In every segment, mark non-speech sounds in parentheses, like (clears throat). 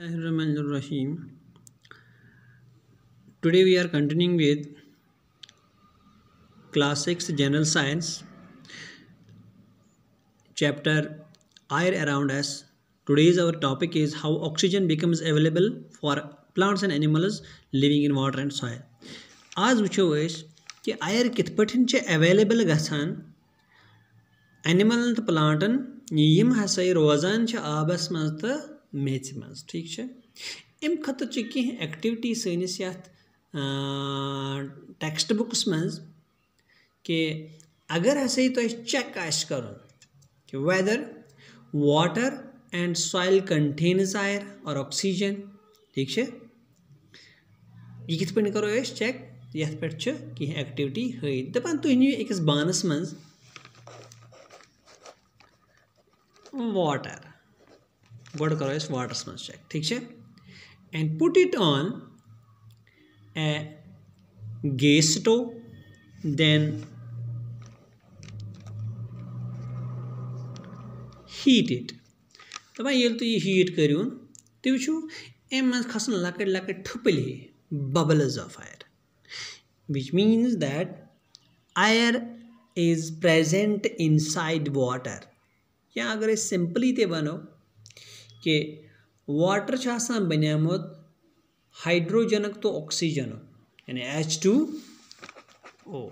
Rahim today we are continuing with classics general science chapter air around us today's our topic is how oxygen becomes available for plants and animals living in water and soil आज वो कि आयर कित पे available ग animal तो plankton यम हसा रोजान आबस मज तो میچ مز ٹھیک چھے ام خطر چھے کی ایکٹیوٹی سینس یات ٹیکسٹ بکس مز کہ اگر ہسے تو چیک آش کرن کہ whether water and soil contains air اور آکسیجن ٹھیک چھے یہ کت پہ کرو اس چیک یت پہ کھین ایکٹیوٹی ہائت دپان تھی نیو أکس بانس مز واٹر ગોળ કરો એસ વોટર સ્મોચેક ઠીક છે and put it on a gas stove then heat it दपान ये तो यह हीट करो तुम वो अम खसन लकट लकट ठुपल हे bubbles of air which means that air is present in side water या अगर सिंपली तो वनो کہ واٹر بنیمت ہائیڈروجنک تو آکسیجنک یعنی ایچ ٹو او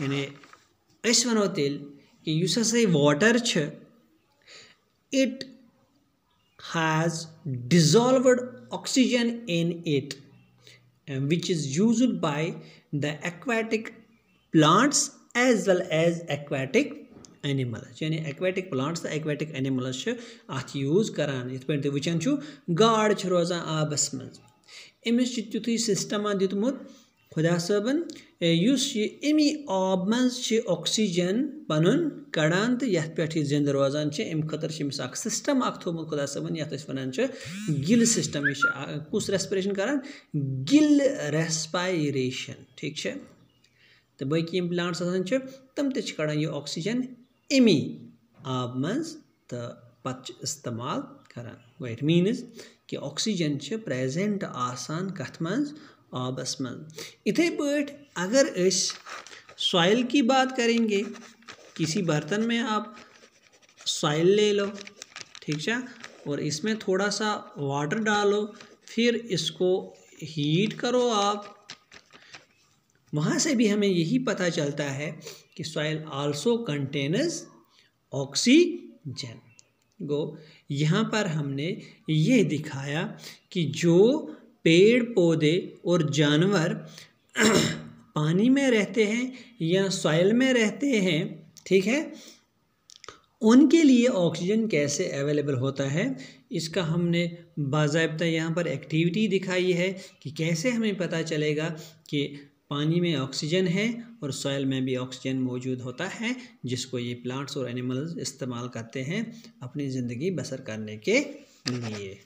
یعنی اس ونو تیل کہ یس ہسا water it has dissolved oxygen in it which is used by the aquatic plants as well as aquatic animals यानी एक्वेटिक प्लांट्स तो एक्वेटिक एनिमल्स अत यूज करान ये पे वुचान गाड़ रोजान आबस मज अमिस तिथु तो सिस्टमा दुतमुत खुदा सबन आब मे पन कड़ान तो ये पे जिंद रोजान अम खुद सिस्टम थोमुत तो खुदा सबन तो ये वनान गिल सिस्टम यह कुस रेस्पिरेशन करान गिल रेस्पायरेशन ठीक है तो बकी प्लांट्स तम तड़ान यह ऑक्सीजन इमी आब मज तो पत् इस्तेमाल कर इट मीनज कि ऑक्सीजन प्रेजेंट आसान कथ मज आबस मज इथे पट अगर सॉइल की बात करेंगे किसी बर्तन में आप सॉइल ले लो ठीक है और इसमें थोड़ा सा वाटर डालो फिर इसको हीट करो आप वहाँ से भी हमें यही पता चलता है कि सॉइल आल्सो कंटेनर्स ऑक्सीजन गो यहाँ पर हमने ये दिखाया कि जो पेड़ पौधे और जानवर (clears throat) पानी में रहते हैं या सॉइल में रहते हैं ठीक है उनके लिए ऑक्सीजन कैसे अवेलेबल होता है इसका हमने बाबा यहाँ पर एक्टिविटी दिखाई है कि कैसे हमें पता चलेगा कि पानी में ऑक्सीजन है और सॉयल में भी ऑक्सीजन मौजूद होता है जिसको ये प्लांट्स और एनिमल्स इस्तेमाल करते हैं अपनी ज़िंदगी बसर करने के लिए